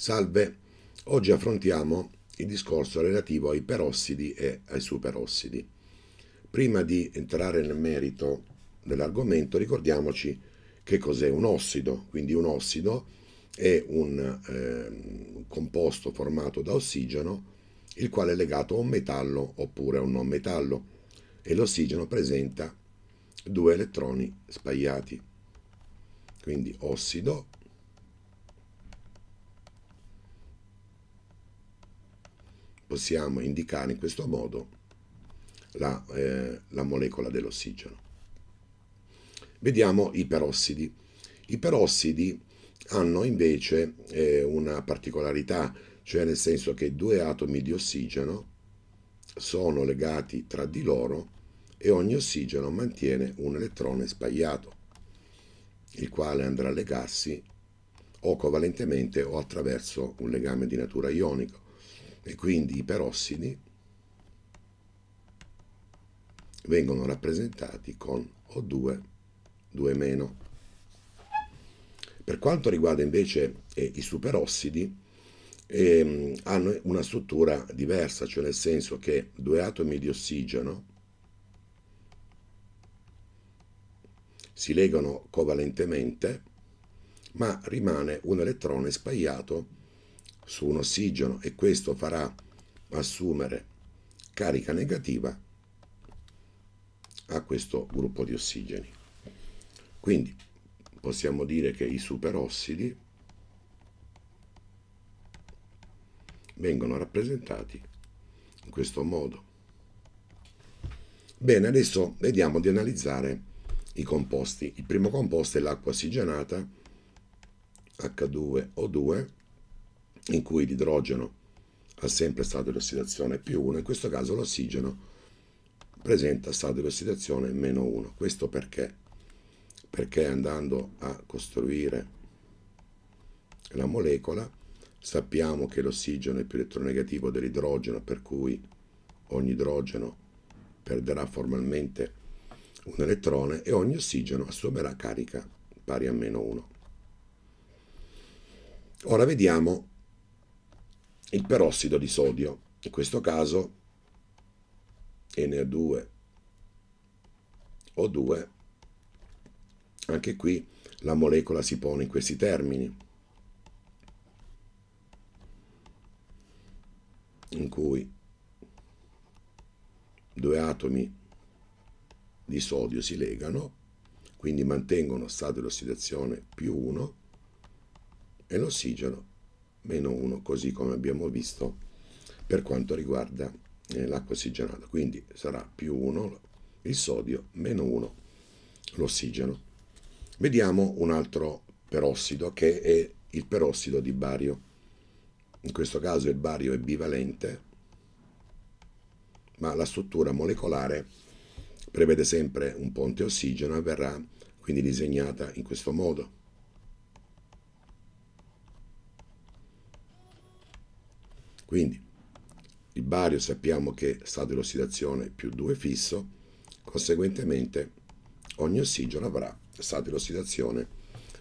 Salve, oggi affrontiamo il discorso relativo ai perossidi e ai superossidi. Prima di entrare nel merito dell'argomento ricordiamoci che cos'è un ossido, quindi un ossido è un eh, composto formato da ossigeno il quale è legato a un metallo oppure a un non metallo e l'ossigeno presenta due elettroni spagliati. Quindi ossido possiamo indicare in questo modo la, eh, la molecola dell'ossigeno. Vediamo i perossidi. I perossidi hanno invece eh, una particolarità, cioè nel senso che due atomi di ossigeno sono legati tra di loro e ogni ossigeno mantiene un elettrone spagliato, il quale andrà a legarsi o covalentemente o attraverso un legame di natura ionico e quindi i perossidi vengono rappresentati con O2, 2 meno. Per quanto riguarda invece eh, i superossidi, eh, hanno una struttura diversa, cioè nel senso che due atomi di ossigeno si legano covalentemente, ma rimane un elettrone spaiato su un ossigeno e questo farà assumere carica negativa a questo gruppo di ossigeni. Quindi possiamo dire che i superossidi vengono rappresentati in questo modo. Bene, adesso vediamo di analizzare i composti. Il primo composto è l'acqua ossigenata H2O2 in cui l'idrogeno ha sempre stato di ossidazione più 1, in questo caso l'ossigeno presenta stato di ossidazione meno 1. Questo perché? Perché andando a costruire la molecola sappiamo che l'ossigeno è più elettronegativo dell'idrogeno, per cui ogni idrogeno perderà formalmente un elettrone e ogni ossigeno assumerà carica pari a meno 1. Ora vediamo il perossido di sodio. In questo caso NO2O2, anche qui la molecola si pone in questi termini, in cui due atomi di sodio si legano, quindi mantengono stato di ossidazione più 1 e l'ossigeno meno 1, così come abbiamo visto per quanto riguarda eh, l'acqua ossigenata. Quindi sarà più 1 il sodio, meno 1 l'ossigeno. Vediamo un altro perossido che è il perossido di bario. In questo caso il bario è bivalente, ma la struttura molecolare prevede sempre un ponte ossigeno e verrà quindi disegnata in questo modo. Quindi il bario sappiamo che stato dell'ossidazione più 2 fisso, conseguentemente ogni ossigeno avrà stato dell'ossidazione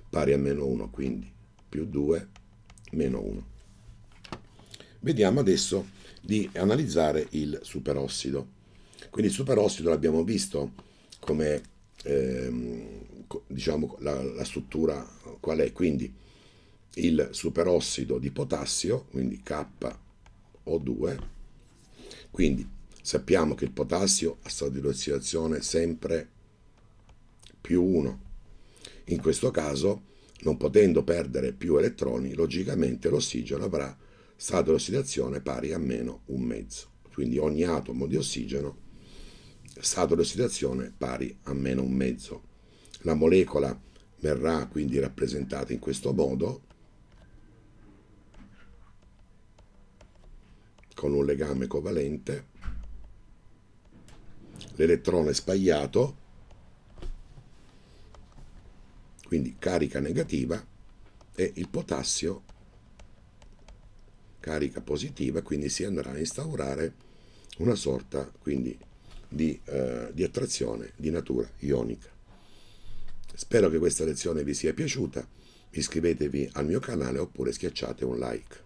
pari a meno 1, quindi più 2 meno 1. Vediamo adesso di analizzare il superossido. Quindi il superossido l'abbiamo visto come ehm, diciamo la, la, struttura qual è, quindi il superossido di potassio, quindi K o2. Quindi sappiamo che il potassio ha stato di ossidazione sempre più 1. In questo caso, non potendo perdere più elettroni, logicamente l'ossigeno avrà stato di ossidazione pari a meno un mezzo. Quindi ogni atomo di ossigeno stato di ossidazione pari a meno un mezzo. La molecola verrà quindi rappresentata in questo modo, con un legame covalente, l'elettrone spagliato, quindi carica negativa, e il potassio carica positiva, quindi si andrà a instaurare una sorta quindi, di, eh, di attrazione di natura ionica. Spero che questa lezione vi sia piaciuta, iscrivetevi al mio canale oppure schiacciate un like.